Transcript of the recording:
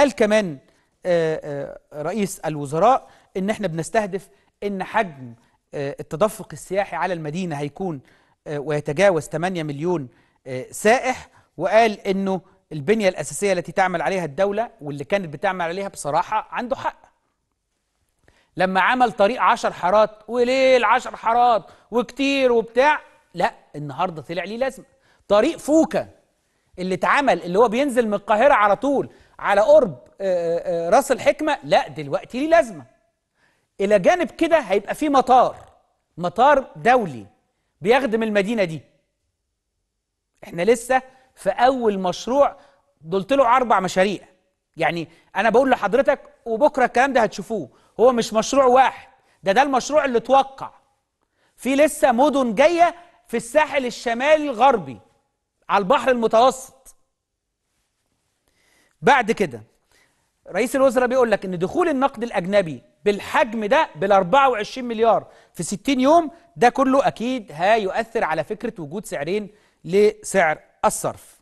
قال كمان آه، آه، رئيس الوزراء ان احنا بنستهدف ان حجم آه، التدفق السياحي على المدينه هيكون ويتجاوز 8 مليون سائح وقال انه البنيه الاساسيه التي تعمل عليها الدوله واللي كانت بتعمل عليها بصراحه عنده حق لما عمل طريق عشر حارات وليل عشر حارات وكتير وبتاع لا النهارده طلع ليه لازمه طريق فوكا اللي اتعمل اللي هو بينزل من القاهره على طول على قرب آه، آه، آه، راس الحكمه لا دلوقتي ليه لازمه الى جانب كده هيبقى في مطار مطار دولي بيخدم المدينه دي احنا لسه في اول مشروع دولت له اربع مشاريع يعني انا بقول لحضرتك وبكره الكلام ده هتشوفوه هو مش مشروع واحد ده ده المشروع اللي اتوقع في لسه مدن جايه في الساحل الشمالي الغربي على البحر المتوسط بعد كده رئيس الوزراء بيقول لك ان دخول النقد الاجنبي بالحجم ده بال 24 مليار في 60 يوم ده كله اكيد هيؤثر على فكره وجود سعرين لسعر الصرف